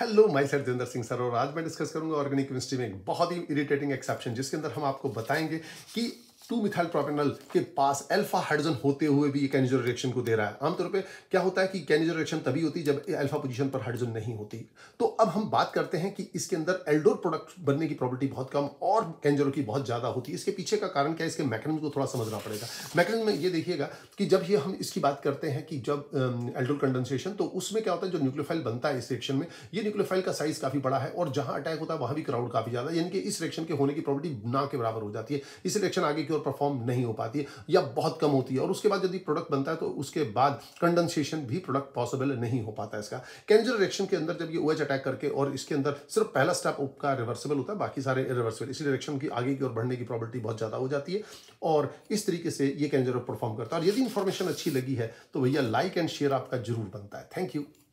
hello my sir Devendra Singh sir और आज मैं डिस्कस करूंगा ऑर्गेनिक केमिस्ट्री में एक बहुत ही इरिटेटिंग एक्सेप्शन जिसके अंदर हम आपको बताएंगे कि टू मिथाइल प्रोपेनल के पास अल्फा हाइड्रोजन होते हुए भी ये कैनिजर रिएक्शन को दे रहा है आमतौर पे क्या होता है कि कैनिजर रिएक्शन तभी होती है जब अल्फा पोजीशन पर हाइड्रोजन नहीं होती तो अब हम बात करते हैं कि इसके अंदर एल्डोर प्रोडक्ट बनने की प्रॉपर्टी बहुत कम और कैनिजरों की बहुत ज़्यादा होती है इसके पीछे का कारण क्या है इसके मैकेनिज्म को थोड़ा समझना पड़ेगा मैकेनिज्म में ये देखिएगा कि जब ये हम इसकी बात करते हैं कि जब एल्डोर कंडेंसेशन तो उसमें क्या होता है जो न्यूक्लियोफाइल बनता है इस रिएक्शन में ये न्यूक्लियोफाइल का साइज काफ़ी बड़ा है और जहाँ अटैक होता है वहाँ भी क्राउड काफ़ी ज़्यादा यानी कि इस रिएक्शन के होने की प्रॉपर्टी ना के बराबर हो जाती है इस रिएक्शन आगे की और परफॉर्म नहीं हो पाती है या बहुत कम होती है और उसके बाद यदि प्रोडक्ट बनता है तो उसके बाद कंडेंसेशन भी प्रोडक्ट पॉसिबल नहीं हो पाता है इसका कैंजर रिएक्शन के अंदर जब ये ओएच OH अटैक करके और इसके अंदर सिर्फ पहला स्टेप उसका रिवर्सिबल होता है बाकी सारे रिवर्सिबल इसी रिएक्शन की आगे की ओर बढ़ने की प्रॉपर्टी बहुत ज़्यादा हो जाती है और इस तरीके से ये कैंजर परफॉर्म करता है और यदि इंफॉर्मेशन अच्छी लगी है तो भैया लाइक एंड शेयर आपका जरूर बनता है थैंक यू